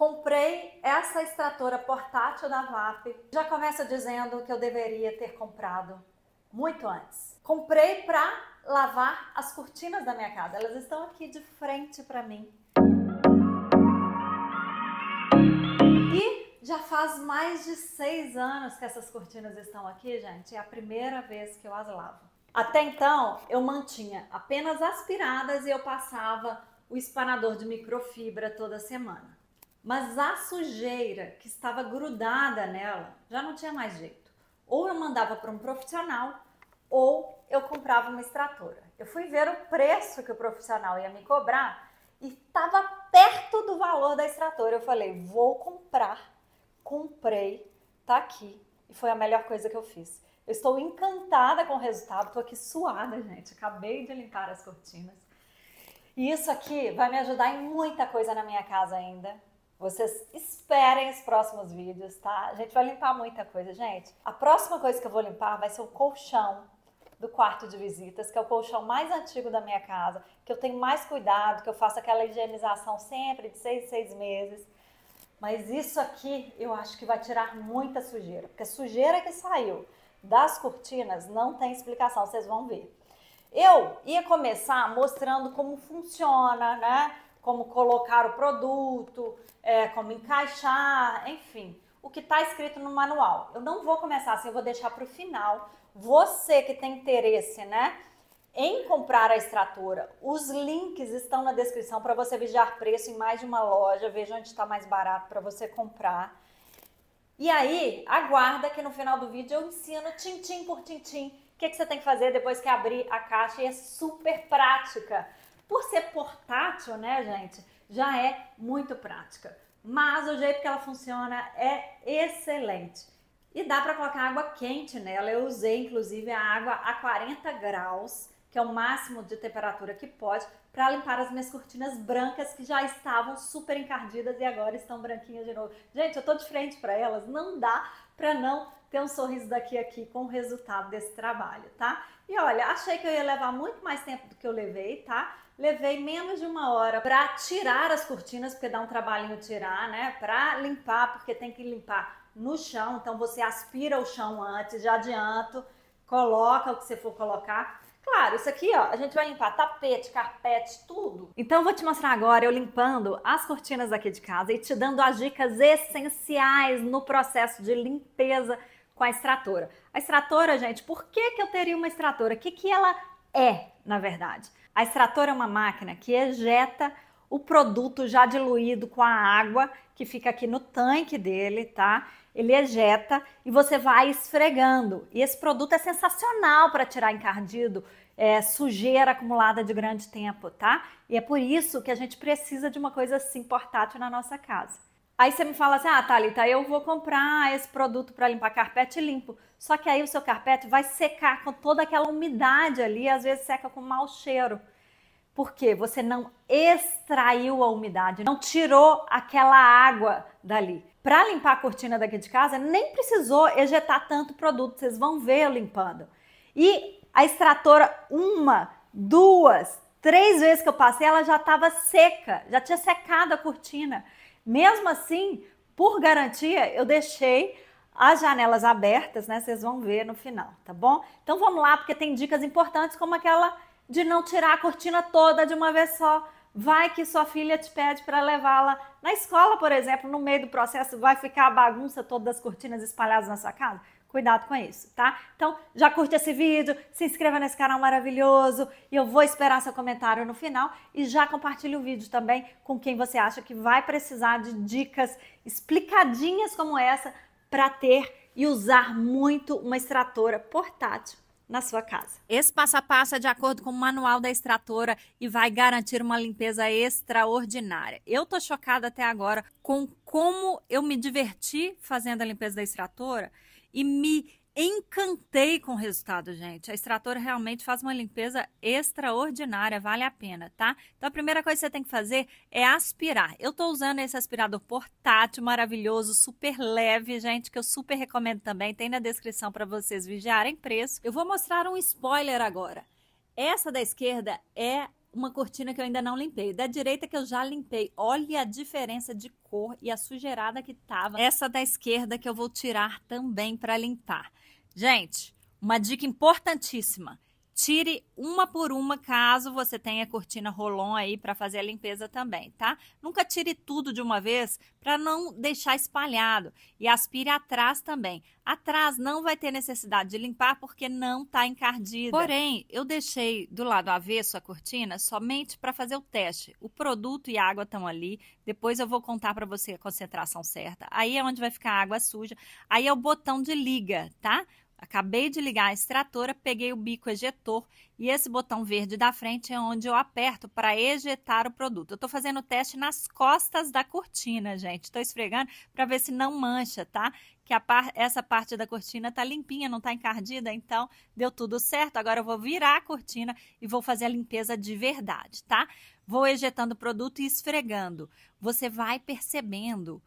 Comprei essa extratora portátil da VAP. Já começa dizendo que eu deveria ter comprado muito antes. Comprei para lavar as cortinas da minha casa. Elas estão aqui de frente para mim. E já faz mais de seis anos que essas cortinas estão aqui, gente. É a primeira vez que eu as lavo. Até então, eu mantinha apenas aspiradas e eu passava o espanador de microfibra toda semana. Mas a sujeira que estava grudada nela já não tinha mais jeito. Ou eu mandava para um profissional ou eu comprava uma extratora. Eu fui ver o preço que o profissional ia me cobrar e estava perto do valor da extratora. Eu falei, vou comprar. Comprei, tá aqui. E foi a melhor coisa que eu fiz. Eu estou encantada com o resultado, estou aqui suada, gente. Acabei de limpar as cortinas. E isso aqui vai me ajudar em muita coisa na minha casa ainda. Vocês esperem os próximos vídeos, tá? A gente vai limpar muita coisa, gente. A próxima coisa que eu vou limpar vai ser o colchão do quarto de visitas, que é o colchão mais antigo da minha casa, que eu tenho mais cuidado, que eu faço aquela higienização sempre de seis, seis meses. Mas isso aqui eu acho que vai tirar muita sujeira, porque a sujeira que saiu das cortinas não tem explicação, vocês vão ver. Eu ia começar mostrando como funciona, né? como colocar o produto, é, como encaixar, enfim, o que está escrito no manual. Eu não vou começar assim, eu vou deixar para o final. Você que tem interesse, né, em comprar a extratora, os links estão na descrição para você vigiar preço em mais de uma loja, veja onde está mais barato para você comprar. E aí, aguarda que no final do vídeo eu ensino tintim por tintim o que, que você tem que fazer depois que abrir a caixa e é super prática por ser portátil, né, gente, já é muito prática. Mas o jeito que ela funciona é excelente. E dá para colocar água quente nela. Eu usei inclusive a água a 40 graus, que é o máximo de temperatura que pode, para limpar as minhas cortinas brancas que já estavam super encardidas e agora estão branquinhas de novo. Gente, eu tô de frente para elas, não dá para não ter um sorriso daqui a aqui com o resultado desse trabalho, tá? E olha, achei que eu ia levar muito mais tempo do que eu levei, tá? Levei menos de uma hora para tirar as cortinas, porque dá um trabalhinho tirar, né? Para limpar, porque tem que limpar no chão, então você aspira o chão antes, já adianto, coloca o que você for colocar. Claro, isso aqui, ó, a gente vai limpar tapete, carpete, tudo. Então vou te mostrar agora eu limpando as cortinas aqui de casa e te dando as dicas essenciais no processo de limpeza com a extratora. A extratora, gente, por que, que eu teria uma extratora? O que, que ela é, na verdade? A extratora é uma máquina que ejeta o produto já diluído com a água que fica aqui no tanque dele, tá? Ele ejeta e você vai esfregando. E esse produto é sensacional para tirar encardido, é, sujeira acumulada de grande tempo, tá? E é por isso que a gente precisa de uma coisa assim portátil na nossa casa. Aí você me fala assim: ah, Thalita, eu vou comprar esse produto para limpar carpete limpo. Só que aí o seu carpete vai secar com toda aquela umidade ali, às vezes seca com mau cheiro. Porque você não extraiu a umidade, não tirou aquela água dali. Para limpar a cortina daqui de casa, nem precisou ejetar tanto produto, vocês vão ver eu limpando. E a extratora, uma, duas, três vezes que eu passei, ela já estava seca, já tinha secado a cortina. Mesmo assim, por garantia, eu deixei as janelas abertas, né? Vocês vão ver no final, tá bom? Então vamos lá, porque tem dicas importantes como aquela de não tirar a cortina toda de uma vez só. Vai que sua filha te pede para levá-la na escola, por exemplo, no meio do processo vai ficar a bagunça toda das cortinas espalhadas na sua casa. Cuidado com isso, tá? Então, já curte esse vídeo, se inscreva nesse canal maravilhoso e eu vou esperar seu comentário no final e já compartilhe o vídeo também com quem você acha que vai precisar de dicas explicadinhas como essa para ter e usar muito uma extratora portátil na sua casa. Esse passo a passo é de acordo com o manual da extratora e vai garantir uma limpeza extraordinária. Eu tô chocada até agora com como eu me diverti fazendo a limpeza da extratora e me encantei com o resultado, gente. A extratora realmente faz uma limpeza extraordinária, vale a pena, tá? Então a primeira coisa que você tem que fazer é aspirar. Eu tô usando esse aspirador portátil maravilhoso, super leve, gente, que eu super recomendo também. Tem na descrição para vocês vigiarem preço. Eu vou mostrar um spoiler agora. Essa da esquerda é uma cortina que eu ainda não limpei. Da direita que eu já limpei. Olha a diferença de cor e a sujeirada que tava. Essa da esquerda que eu vou tirar também para limpar. Gente, uma dica importantíssima. Tire uma por uma, caso você tenha cortina rolon aí para fazer a limpeza também, tá? Nunca tire tudo de uma vez para não deixar espalhado. E aspire atrás também. Atrás não vai ter necessidade de limpar porque não está encardida. Porém, eu deixei do lado avesso a cortina somente para fazer o teste. O produto e a água estão ali. Depois eu vou contar para você a concentração certa. Aí é onde vai ficar a água suja. Aí é o botão de liga, tá? Acabei de ligar a extratora, peguei o bico ejetor e esse botão verde da frente é onde eu aperto para ejetar o produto. Eu estou fazendo o teste nas costas da cortina, gente. Estou esfregando para ver se não mancha, tá? Que par... essa parte da cortina está limpinha, não está encardida, então deu tudo certo. Agora eu vou virar a cortina e vou fazer a limpeza de verdade, tá? Vou ejetando o produto e esfregando. Você vai percebendo.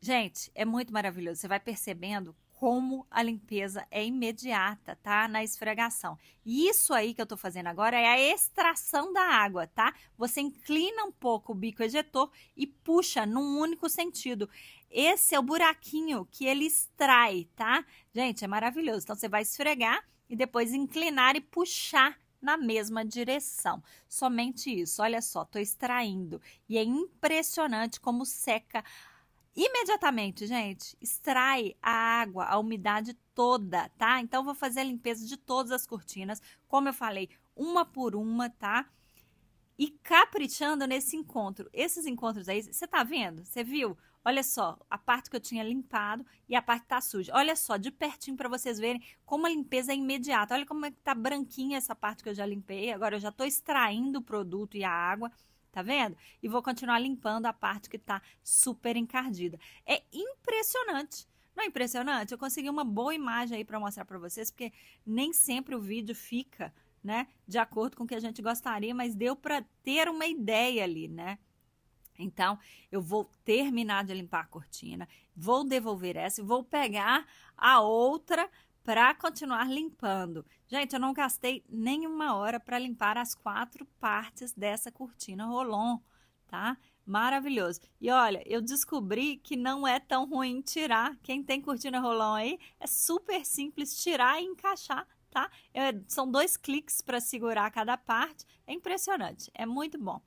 Gente, é muito maravilhoso. Você vai percebendo como a limpeza é imediata, tá? Na esfregação. E isso aí que eu tô fazendo agora é a extração da água, tá? Você inclina um pouco o bico ejetor e puxa num único sentido. Esse é o buraquinho que ele extrai, tá? Gente, é maravilhoso. Então você vai esfregar e depois inclinar e puxar na mesma direção. Somente isso. Olha só, tô extraindo e é impressionante como seca Imediatamente, gente, extrai a água, a umidade toda, tá? Então, vou fazer a limpeza de todas as cortinas, como eu falei, uma por uma, tá? E caprichando nesse encontro. Esses encontros aí, você tá vendo? Você viu? Olha só, a parte que eu tinha limpado e a parte que tá suja. Olha só, de pertinho para vocês verem como a limpeza é imediata. Olha como é que tá branquinha essa parte que eu já limpei. Agora eu já tô extraindo o produto e a água tá vendo? E vou continuar limpando a parte que está super encardida. É impressionante. Não é impressionante? Eu consegui uma boa imagem aí para mostrar para vocês, porque nem sempre o vídeo fica, né, de acordo com o que a gente gostaria, mas deu para ter uma ideia ali, né? Então, eu vou terminar de limpar a cortina, vou devolver essa e vou pegar a outra para continuar limpando. Gente, eu não gastei nenhuma hora para limpar as quatro partes dessa cortina Rolon, tá? Maravilhoso. E olha, eu descobri que não é tão ruim tirar. Quem tem cortina Rolon aí, é super simples tirar e encaixar, tá? É, são dois cliques para segurar cada parte. É impressionante, é muito bom.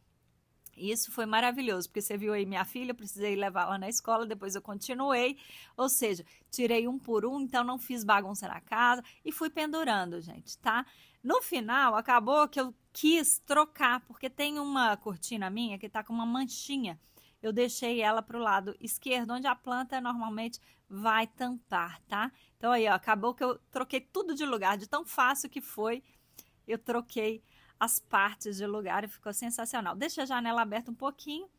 Isso foi maravilhoso, porque você viu aí minha filha, precisei levá-la na escola, depois eu continuei, ou seja, tirei um por um, então não fiz bagunça na casa e fui pendurando, gente, tá? No final, acabou que eu quis trocar, porque tem uma cortina minha que tá com uma manchinha. Eu deixei ela para o lado esquerdo, onde a planta normalmente vai tampar, tá? Então aí, ó, acabou que eu troquei tudo de lugar, de tão fácil que foi, eu troquei as partes de lugar e ficou sensacional. Deixa a janela aberta um pouquinho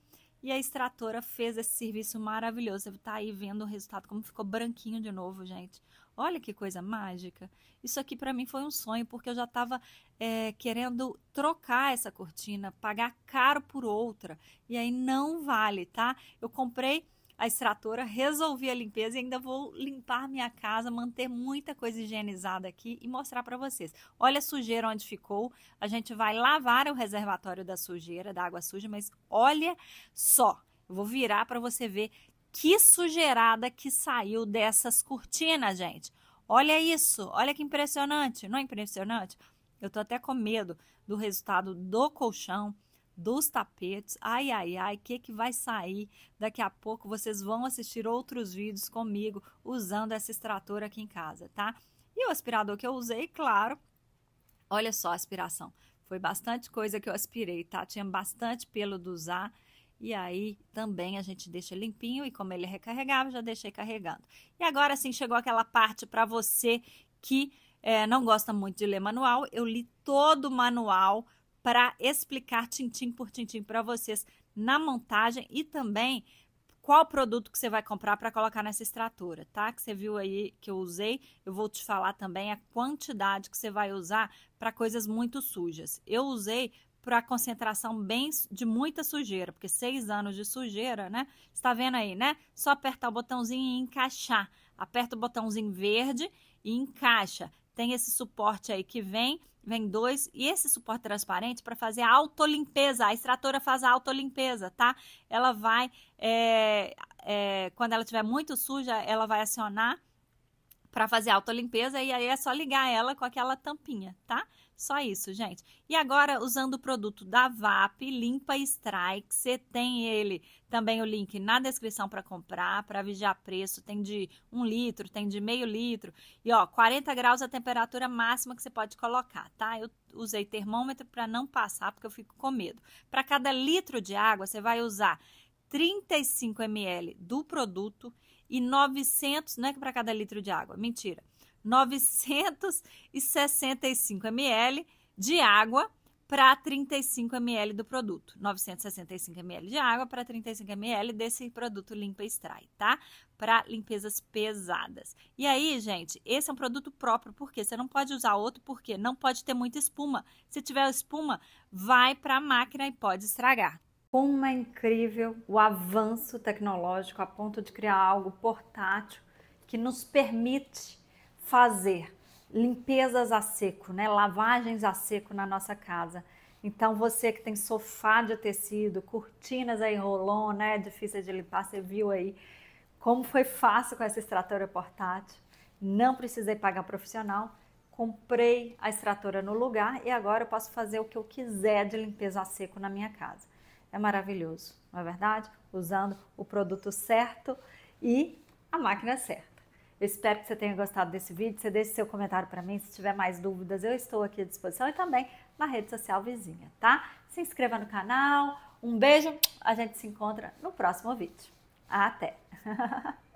e a extratora fez esse serviço maravilhoso. Você está aí vendo o resultado, como ficou branquinho de novo, gente. Olha que coisa mágica. Isso aqui para mim foi um sonho, porque eu já estava é, querendo trocar essa cortina, pagar caro por outra. E aí não vale, tá? Eu comprei a extratora, resolvi a limpeza e ainda vou limpar minha casa, manter muita coisa higienizada aqui e mostrar para vocês. Olha a sujeira onde ficou. A gente vai lavar o reservatório da sujeira, da água suja, mas olha só. Eu vou virar para você ver que sujeirada que saiu dessas cortinas, gente. Olha isso, olha que impressionante. Não é impressionante? Eu tô até com medo do resultado do colchão dos tapetes. Ai, ai, ai, o que, que vai sair? Daqui a pouco vocês vão assistir outros vídeos comigo usando essa extratora aqui em casa, tá? E o aspirador que eu usei, claro, olha só a aspiração. Foi bastante coisa que eu aspirei, tá? Tinha bastante pelo do usar. E aí também a gente deixa limpinho e como ele é recarregável, já deixei carregando. E agora sim chegou aquela parte para você que é, não gosta muito de ler manual. Eu li todo o manual para explicar tintim por tintim para vocês na montagem e também qual produto que você vai comprar para colocar nessa extratora, tá? Que você viu aí que eu usei, eu vou te falar também a quantidade que você vai usar para coisas muito sujas. Eu usei para concentração bem de muita sujeira, porque seis anos de sujeira, né? Está vendo aí, né? Só apertar o botãozinho e encaixar. Aperta o botãozinho verde e encaixa tem esse suporte aí que vem, vem dois, e esse suporte transparente para fazer a autolimpeza. A extratora faz a autolimpeza, tá? Ela vai, é, é, quando ela estiver muito suja, ela vai acionar para fazer autolimpeza e aí é só ligar ela com aquela tampinha, tá? Só isso, gente. E agora, usando o produto da VAP Limpa Strike, você tem ele também o link na descrição para comprar, para vigiar preço. Tem de um litro, tem de meio litro. E ó, 40 graus é a temperatura máxima que você pode colocar, tá? Eu usei termômetro para não passar, porque eu fico com medo. Para cada litro de água, você vai usar 35 ml do produto e 900, não é que para cada litro de água, mentira, 965 ml de água para 35 ml do produto. 965 ml de água para 35 ml desse produto limpa extrai, tá? Para limpezas pesadas. E aí, gente, esse é um produto próprio, porque você não pode usar outro, porque não pode ter muita espuma. Se tiver espuma, vai para a máquina e pode estragar, como é incrível o avanço tecnológico a ponto de criar algo portátil que nos permite fazer limpezas a seco, né? lavagens a seco na nossa casa. Então você que tem sofá de tecido, cortinas aí rolon, né, difícil de limpar, você viu aí como foi fácil com essa extratora portátil. Não precisei pagar profissional, comprei a extratora no lugar e agora eu posso fazer o que eu quiser de limpeza a seco na minha casa é maravilhoso, não é verdade? Usando o produto certo e a máquina certa. Eu espero que você tenha gostado desse vídeo. Você deixe seu comentário para mim. Se tiver mais dúvidas, eu estou aqui à disposição e também na rede social vizinha, tá? Se inscreva no canal. Um beijo. A gente se encontra no próximo vídeo. Até!